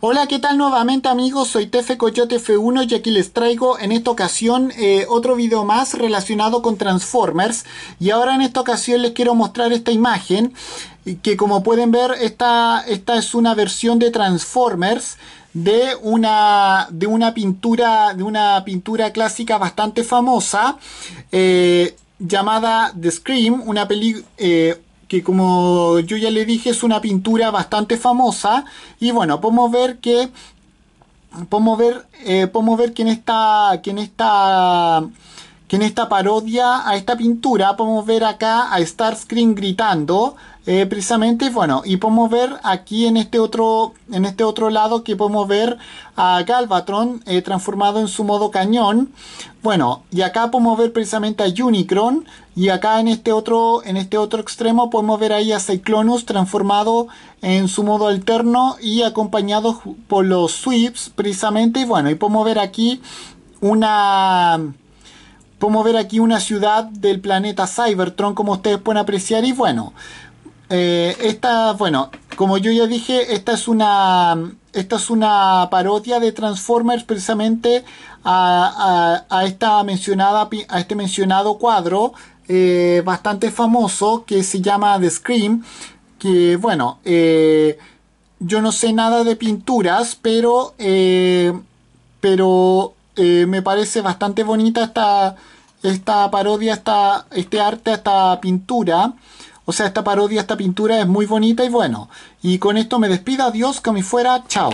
Hola, ¿qué tal nuevamente amigos? Soy Tefe Coyote F1 y aquí les traigo en esta ocasión eh, otro video más relacionado con Transformers y ahora en esta ocasión les quiero mostrar esta imagen que como pueden ver esta, esta es una versión de Transformers de una, de una pintura de una pintura clásica bastante famosa eh, llamada The Scream, una peli eh, que como yo ya le dije es una pintura bastante famosa y bueno, podemos ver que podemos ver, eh, podemos ver que está que en esta que en esta parodia a esta pintura podemos ver acá a Starscream gritando eh, precisamente bueno y podemos ver aquí en este otro en este otro lado que podemos ver a Galvatron eh, transformado en su modo cañón bueno y acá podemos ver precisamente a Unicron y acá en este otro en este otro extremo podemos ver ahí a Cyclonus transformado en su modo alterno y acompañado por los Sweeps precisamente y bueno y podemos ver aquí una Podemos ver aquí una ciudad del planeta Cybertron, como ustedes pueden apreciar. Y bueno, eh, esta, bueno, como yo ya dije, esta es una, esta es una parodia de Transformers precisamente a, esta mencionada, a este mencionado cuadro eh, bastante famoso que se llama The Scream. Que bueno, eh, yo no sé nada de pinturas, pero, pero eh, me parece bastante bonita esta, parodia, esta, este arte, esta pintura. O sea, esta parodia, esta pintura es muy bonita y bueno. Y con esto me despido, adiós, que me fuera, chao.